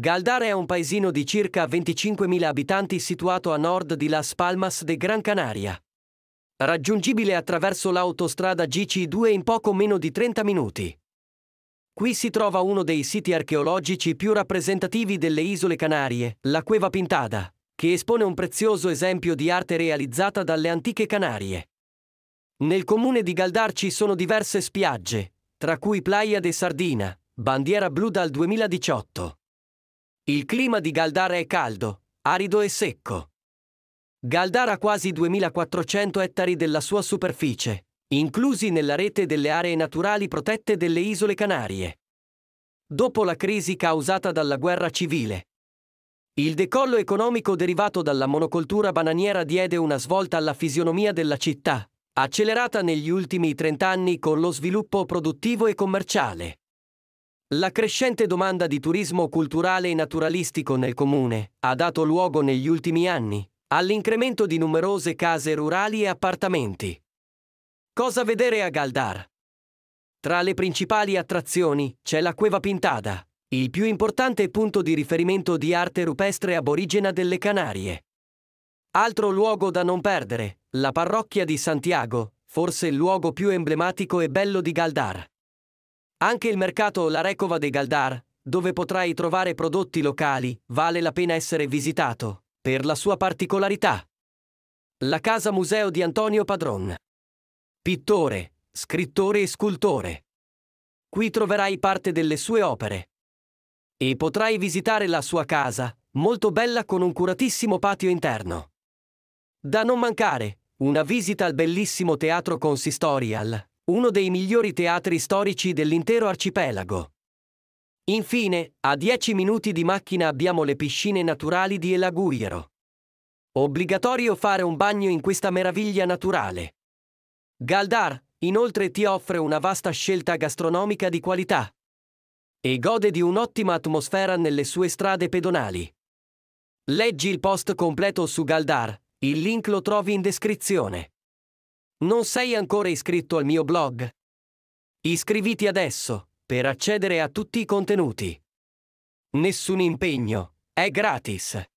Galdare è un paesino di circa 25.000 abitanti situato a nord di Las Palmas de Gran Canaria. Raggiungibile attraverso l'autostrada GC2 in poco meno di 30 minuti. Qui si trova uno dei siti archeologici più rappresentativi delle Isole Canarie, la Cueva Pintada, che espone un prezioso esempio di arte realizzata dalle antiche Canarie. Nel comune di Galdar ci sono diverse spiagge, tra cui Playa de Sardina, bandiera blu dal 2018. Il clima di Galdara è caldo, arido e secco. Galdara ha quasi 2400 ettari della sua superficie, inclusi nella rete delle aree naturali protette delle isole Canarie. Dopo la crisi causata dalla guerra civile, il decollo economico derivato dalla monocoltura bananiera diede una svolta alla fisionomia della città, accelerata negli ultimi trent'anni con lo sviluppo produttivo e commerciale. La crescente domanda di turismo culturale e naturalistico nel comune ha dato luogo negli ultimi anni all'incremento di numerose case rurali e appartamenti. Cosa vedere a Galdar? Tra le principali attrazioni c'è la Cueva Pintada, il più importante punto di riferimento di arte rupestre aborigena delle Canarie. Altro luogo da non perdere, la parrocchia di Santiago, forse il luogo più emblematico e bello di Galdar. Anche il mercato La Recova de Galdar, dove potrai trovare prodotti locali, vale la pena essere visitato, per la sua particolarità. La Casa Museo di Antonio Padron. Pittore, scrittore e scultore. Qui troverai parte delle sue opere. E potrai visitare la sua casa, molto bella con un curatissimo patio interno. Da non mancare, una visita al bellissimo teatro consistorial, uno dei migliori teatri storici dell'intero arcipelago. Infine, a 10 minuti di macchina abbiamo le piscine naturali di Elaguiero. Obbligatorio fare un bagno in questa meraviglia naturale. Galdar, inoltre, ti offre una vasta scelta gastronomica di qualità e gode di un'ottima atmosfera nelle sue strade pedonali. Leggi il post completo su Galdar, il link lo trovi in descrizione. Non sei ancora iscritto al mio blog? Iscriviti adesso per accedere a tutti i contenuti. Nessun impegno, è gratis.